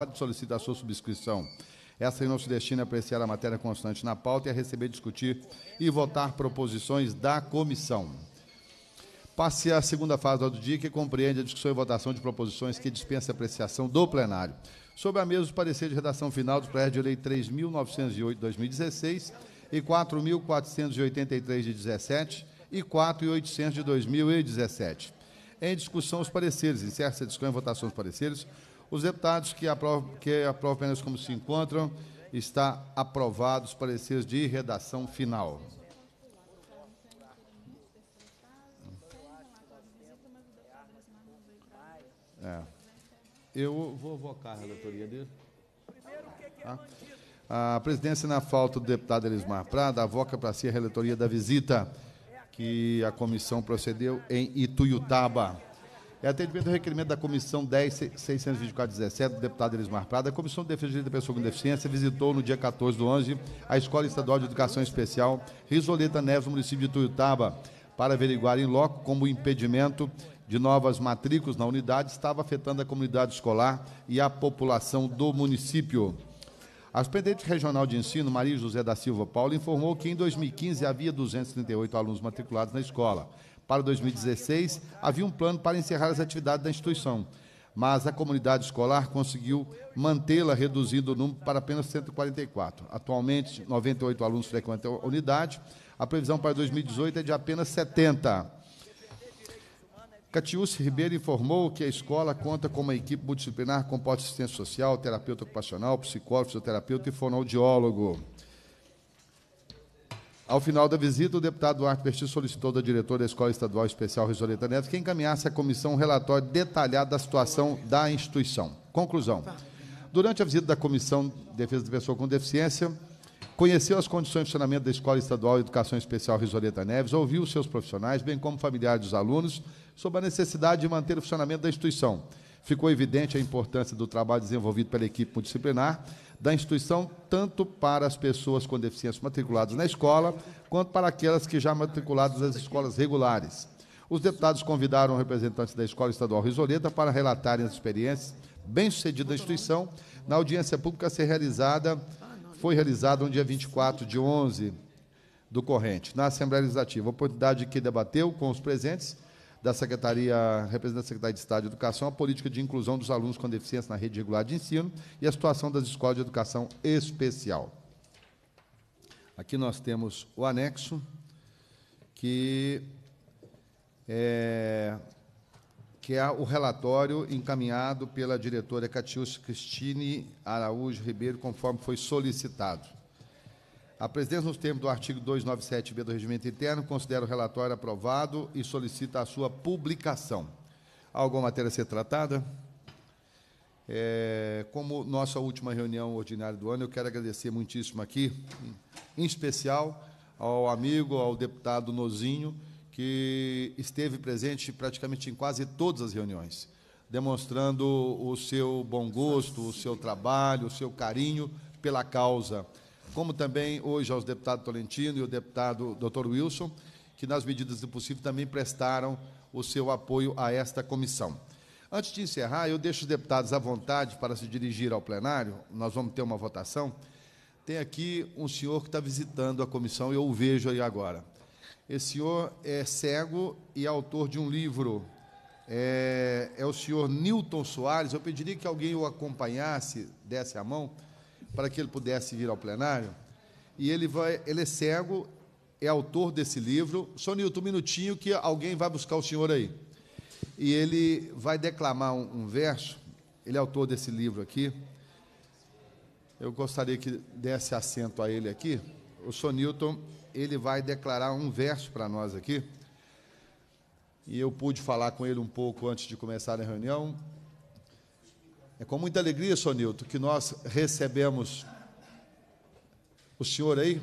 Solicita solicitar sua subscrição. Essa não se destina a é apreciar a matéria constante na pauta e a receber, discutir e votar proposições da comissão. Passe à segunda fase do dia, que compreende a discussão e votação de proposições que dispensa apreciação do plenário. Sobre a mesa, o parecer de redação final dos projetos de lei 3.908 de 2016 e 4.483 de 17 e 4.800 de 2017. Em discussão, os pareceres. Encerra-se a discussão e votação dos pareceres os deputados que aprovam, que aprovam apenas como se encontram, está aprovados pareceres de redação final. É. Eu vou vocar a relatoria dele. Tá? A presidência, na falta do deputado Elismar Prada, avoca para si a relatoria da visita que a comissão procedeu em Ituiutaba. É atendimento ao requerimento da Comissão 10.624.17 do deputado Elismar Prada. A Comissão de Defesa Direito da Pessoa com Deficiência visitou no dia 14 do 11 a Escola Estadual de Educação Especial Risoleta Neves, no município de Tuiutaba, para averiguar em loco como o impedimento de novas matrículas na unidade estava afetando a comunidade escolar e a população do município. A Superintendente Regional de Ensino, Maria José da Silva Paulo, informou que em 2015 havia 238 alunos matriculados na escola. Para 2016, havia um plano para encerrar as atividades da instituição, mas a comunidade escolar conseguiu mantê-la, reduzindo o número para apenas 144. Atualmente, 98 alunos frequentam a unidade. A previsão para 2018 é de apenas 70. Catiúcio Ribeiro informou que a escola conta com uma equipe multidisciplinar composta de assistência social, terapeuta ocupacional, psicólogo, fisioterapeuta e fonoaudiólogo. Ao final da visita, o deputado Duarte Berti solicitou da diretora da Escola Estadual Especial Risoleta Neto que encaminhasse à comissão um relatório detalhado da situação da instituição. Conclusão. Durante a visita da Comissão de Defesa da Pessoa com Deficiência, Conheceu as condições de funcionamento da Escola Estadual de Educação Especial Risoleta Neves, ouviu os seus profissionais, bem como familiares dos alunos, sobre a necessidade de manter o funcionamento da instituição. Ficou evidente a importância do trabalho desenvolvido pela equipe multidisciplinar da instituição, tanto para as pessoas com deficiência matriculadas na escola, quanto para aquelas que já matriculadas nas escolas regulares. Os deputados convidaram representantes da Escola Estadual Risoleta para relatarem as experiências bem-sucedidas da instituição na audiência pública a ser realizada foi realizada no dia 24 de 11 do corrente, na Assembleia Legislativa. Oportunidade que debateu com os presentes da Secretaria, representante da Secretaria de Estado de Educação, a política de inclusão dos alunos com deficiência na rede regular de ensino e a situação das escolas de educação especial. Aqui nós temos o anexo, que é, que é o relatório encaminhado pela diretora Catiúcia Cristine Araújo Ribeiro, conforme foi solicitado. A presidência, nos termos do artigo 297-B do Regimento Interno, considera o relatório aprovado e solicita a sua publicação. Há alguma matéria a ser tratada? É, como nossa última reunião ordinária do ano, eu quero agradecer muitíssimo aqui, em especial ao amigo, ao deputado Nozinho, que esteve presente praticamente em quase todas as reuniões, demonstrando o seu bom gosto, o seu trabalho, o seu carinho pela causa. Como também hoje aos deputados Tolentino e o deputado Dr. Wilson, que nas medidas do possível também prestaram o seu apoio a esta comissão. Antes de encerrar, eu deixo os deputados à vontade para se dirigir ao plenário. Nós vamos ter uma votação. Tem aqui um senhor que está visitando a comissão, eu o vejo aí agora. Esse senhor é cego e autor de um livro. É, é o senhor Newton Soares. Eu pediria que alguém o acompanhasse, desse a mão, para que ele pudesse vir ao plenário. E ele, vai, ele é cego, é autor desse livro. Só Newton, um minutinho que alguém vai buscar o senhor aí. E ele vai declamar um, um verso. Ele é autor desse livro aqui. Eu gostaria que desse assento a ele aqui. O Sonilton ele vai declarar um verso para nós aqui. E eu pude falar com ele um pouco antes de começar a reunião. É com muita alegria, Sonilto, que nós recebemos o senhor aí.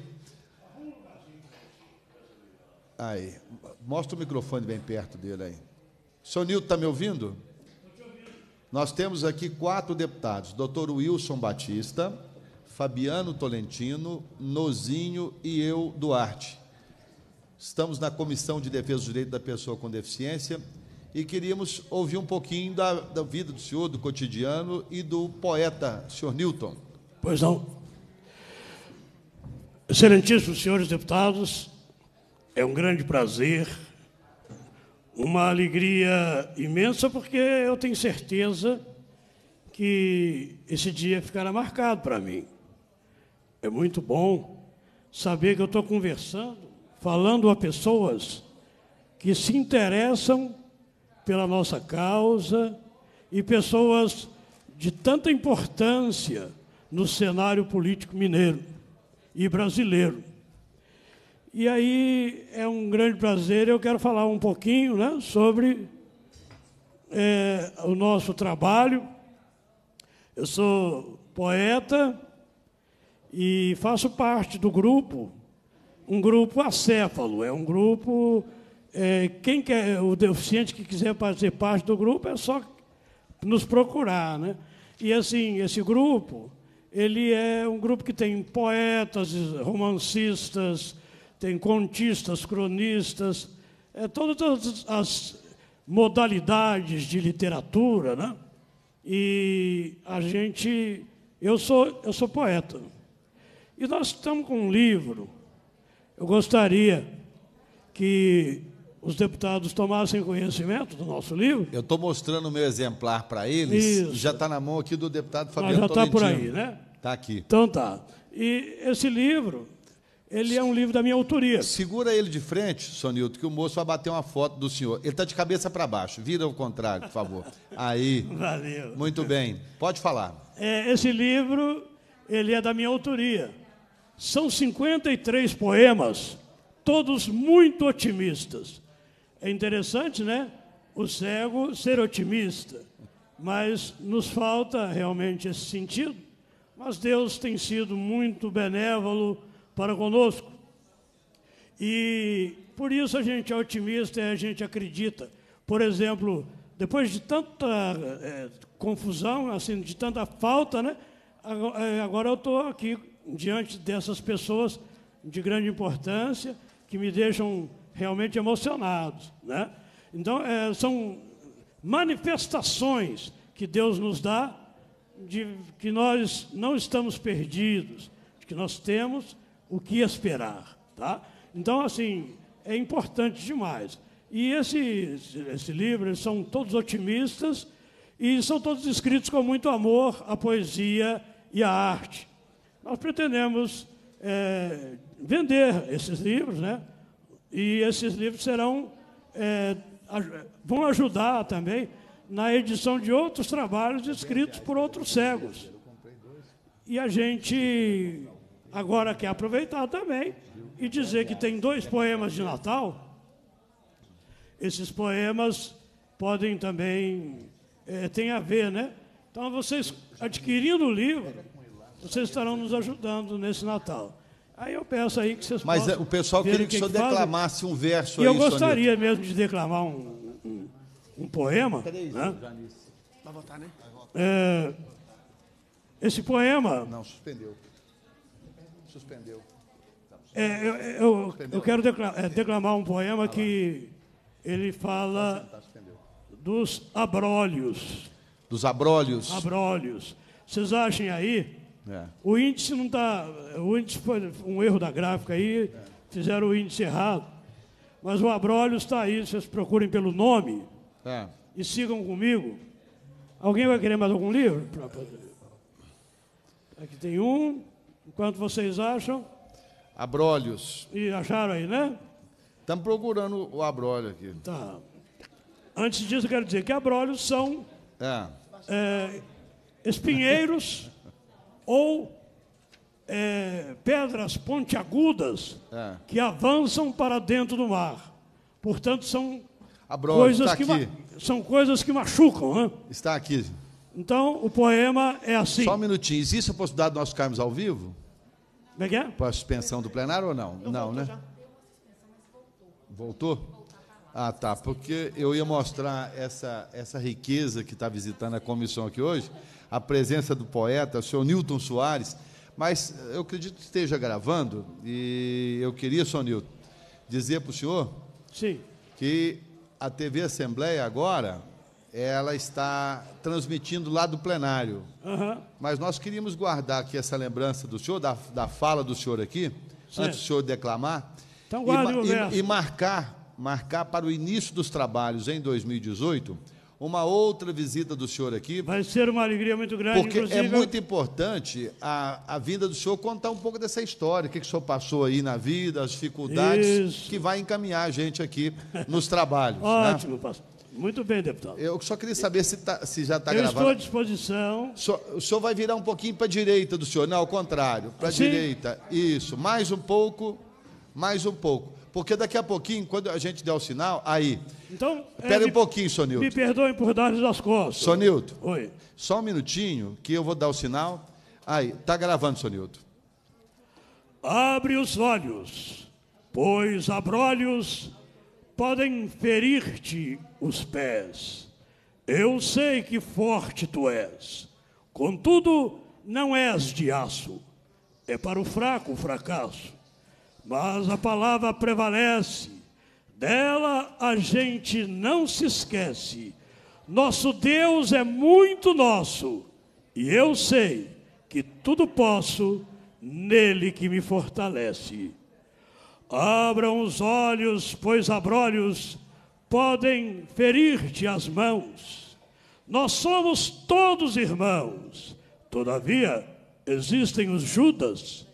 Aí, mostra o microfone bem perto dele aí. Sonilto, está me ouvindo? Nós temos aqui quatro deputados: Dr. Wilson Batista, Fabiano Tolentino, Nozinho e eu, Duarte. Estamos na Comissão de Defesa dos Direitos da Pessoa com Deficiência e queríamos ouvir um pouquinho da, da vida do senhor, do cotidiano e do poeta, senhor Newton. Pois não. Excelentíssimos senhores deputados, é um grande prazer, uma alegria imensa, porque eu tenho certeza que esse dia ficará marcado para mim. É muito bom saber que eu estou conversando, falando a pessoas que se interessam pela nossa causa e pessoas de tanta importância no cenário político mineiro e brasileiro. E aí é um grande prazer, eu quero falar um pouquinho né, sobre é, o nosso trabalho. Eu sou poeta, e faço parte do grupo, um grupo acéfalo, é um grupo. É, quem quer, o deficiente que quiser fazer parte do grupo é só nos procurar. Né? E assim, esse grupo, ele é um grupo que tem poetas, romancistas, tem contistas, cronistas, é, todas as modalidades de literatura, né? E a gente, eu sou, eu sou poeta. E nós estamos com um livro. Eu gostaria que os deputados tomassem conhecimento do nosso livro. Eu estou mostrando o meu exemplar para eles. Isso. Já está na mão aqui do deputado ah, Fabiano Mas já está por aí, né? Está aqui. Então tá. E esse livro, ele é um livro da minha autoria. Segura ele de frente, Sonilto, que o moço vai bater uma foto do senhor. Ele está de cabeça para baixo. Vira ao contrário, por favor. Aí. Valeu. Muito bem. Pode falar. É, esse livro, ele é da minha autoria. São 53 poemas, todos muito otimistas. É interessante, né? O cego ser otimista, mas nos falta realmente esse sentido. Mas Deus tem sido muito benévolo para conosco. E por isso a gente é otimista e a gente acredita. Por exemplo, depois de tanta é, confusão, assim, de tanta falta, né? Eh, agora eu estou aqui diante dessas pessoas de grande importância, que me deixam realmente emocionados. Né? Então, é, são manifestações que Deus nos dá de que nós não estamos perdidos, de que nós temos o que esperar. Tá? Então, assim, é importante demais. E esse, esse livro, eles são todos otimistas e são todos escritos com muito amor à poesia e à arte. Nós pretendemos é, vender esses livros, né? E esses livros serão é, vão ajudar também na edição de outros trabalhos escritos por outros cegos. E a gente agora quer aproveitar também e dizer que tem dois poemas de Natal. Esses poemas podem também é, tem a ver, né? Então vocês adquirindo o livro vocês estarão nos ajudando nesse Natal. Aí eu peço aí que vocês Mas é, o pessoal queria que, que o senhor declamasse um verso e aí, eu gostaria mesmo de declamar um, um, um poema. Né? né? Vai votar, né? É, esse poema. Não, suspendeu. Suspendeu. É, eu, eu, suspendeu. eu, quero declamar, é, declamar um poema ah, que ele fala tá dos abrolhos. Dos abrolhos? Abrolhos. Vocês achem aí é. O índice não está. O índice foi um erro da gráfica aí, é. fizeram o índice errado. Mas o Abrolhos está aí, vocês procurem pelo nome é. e sigam comigo. Alguém vai querer mais algum livro? Aqui tem um. Enquanto vocês acham. Abrolhos. E acharam aí, né? Estamos procurando o Abrolho aqui. Tá. Antes disso, eu quero dizer que Abrolhos são é. É, espinheiros ou é, pedras pontiagudas é. que avançam para dentro do mar. Portanto, são, ah, coisas, tá que são coisas que machucam. Né? Está aqui. Então, o poema é assim. Só um minutinho. Existe a possibilidade de nós ficarmos ao vivo? Como é que é? Para a suspensão do plenário ou não? Eu não, né? Já. Voltou? Ah, tá. Porque eu ia mostrar essa, essa riqueza que está visitando a comissão aqui hoje a presença do poeta, o senhor Newton Soares, mas eu acredito que esteja gravando e eu queria, senhor Newton, dizer para o senhor Sim. que a TV Assembleia agora ela está transmitindo lá do plenário. Uhum. Mas nós queríamos guardar aqui essa lembrança do senhor, da, da fala do senhor aqui, certo. antes do senhor declamar. Então, e, e, e marcar, marcar para o início dos trabalhos em 2018 uma outra visita do senhor aqui. Vai ser uma alegria muito grande. Porque é inclusive... é muito importante a, a vinda do senhor contar um pouco dessa história, o que, que o senhor passou aí na vida, as dificuldades, Isso. que vai encaminhar a gente aqui nos trabalhos. Né? Ótimo, né? Muito bem, deputado. Eu só queria saber se, tá, se já está gravado. estou à disposição. o senhor vai virar um pouquinho para a direita do senhor. Não, ao contrário, para a direita. Isso, mais um pouco mais um pouco. Porque daqui a pouquinho, quando a gente der o sinal, aí. Então. É, Espera é, um pouquinho, Sonilton. Me perdoem por dar-lhes as costas. Sonilton. Oi. Só um minutinho que eu vou dar o sinal. Aí, tá gravando, Sonilton. Abre os olhos, pois abrolhos podem ferir-te os pés. Eu sei que forte tu és, contudo, não és de aço. É para o fraco o fracasso mas a palavra prevalece, dela a gente não se esquece. Nosso Deus é muito nosso, e eu sei que tudo posso nele que me fortalece. Abram os olhos, pois abrolhos podem ferir-te as mãos. Nós somos todos irmãos. Todavia, existem os Judas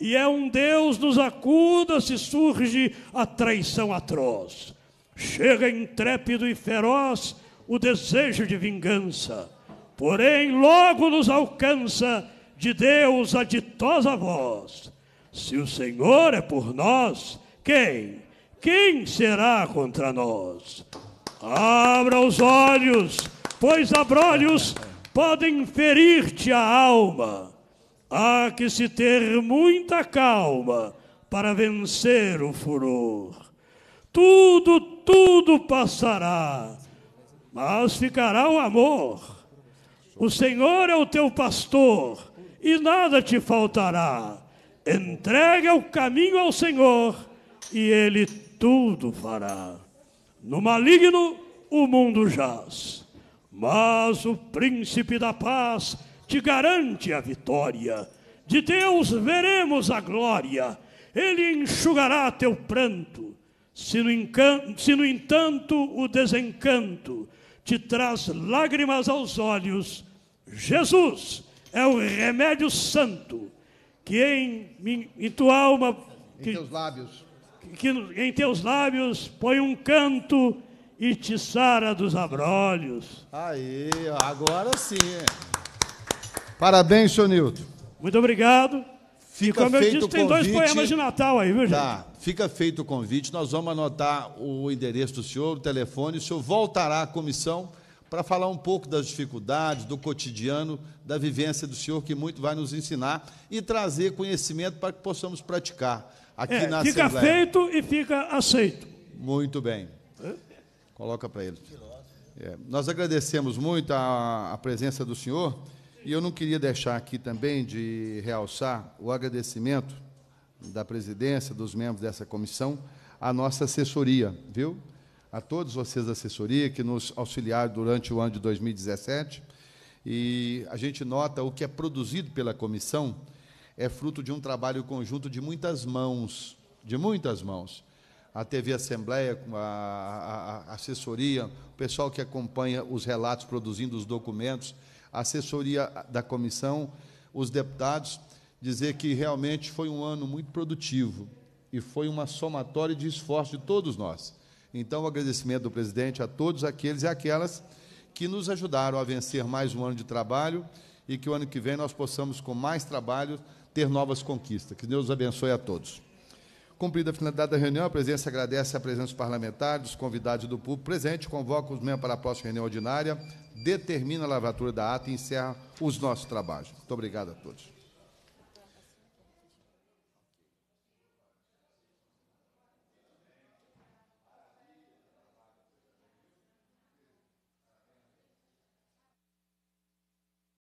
e é um Deus nos acuda se surge a traição atroz. Chega intrépido e feroz o desejo de vingança, porém logo nos alcança de Deus a ditosa voz. Se o Senhor é por nós, quem? Quem será contra nós? Abra os olhos, pois abrolhos podem ferir-te a alma Há que se ter muita calma para vencer o furor. Tudo, tudo passará, mas ficará o amor. O Senhor é o teu pastor e nada te faltará. Entrega o caminho ao Senhor e ele tudo fará. No maligno o mundo jaz, mas o príncipe da paz te garante a vitória. De Deus veremos a glória, Ele enxugará teu pranto. Se no, se no entanto o desencanto te traz lágrimas aos olhos, Jesus é o remédio santo que em, em tua alma, que, em teus lábios, que em teus lábios põe um canto e te sara dos abrolhos. Aí, agora sim. Parabéns, senhor Nilton. Muito obrigado. Fica e como feito eu disse, tem convite, dois poemas de Natal aí, viu, tá, gente? Tá, fica feito o convite. Nós vamos anotar o endereço do senhor, o telefone. O senhor voltará à comissão para falar um pouco das dificuldades, do cotidiano, da vivência do senhor, que muito vai nos ensinar e trazer conhecimento para que possamos praticar aqui é, na fica Assembleia. Fica feito e fica aceito. Muito bem. Coloca para ele. É, nós agradecemos muito a, a presença do senhor. E eu não queria deixar aqui também de realçar o agradecimento da presidência, dos membros dessa comissão, à nossa assessoria, viu? A todos vocês da assessoria que nos auxiliaram durante o ano de 2017. E a gente nota o que é produzido pela comissão é fruto de um trabalho conjunto de muitas mãos, de muitas mãos. A TV Assembleia, a, a, a assessoria, o pessoal que acompanha os relatos produzindo os documentos, a assessoria da comissão, os deputados, dizer que realmente foi um ano muito produtivo e foi uma somatória de esforço de todos nós. Então, o agradecimento do presidente a todos aqueles e aquelas que nos ajudaram a vencer mais um ano de trabalho e que o ano que vem nós possamos, com mais trabalho, ter novas conquistas. Que Deus abençoe a todos. Cumprida a finalidade da reunião, a presença agradece a presença dos parlamentares, dos convidados e do público presente, convoca os membros para a próxima reunião ordinária, determina a lavatura da ata e encerra os nossos trabalhos. Muito obrigado a todos.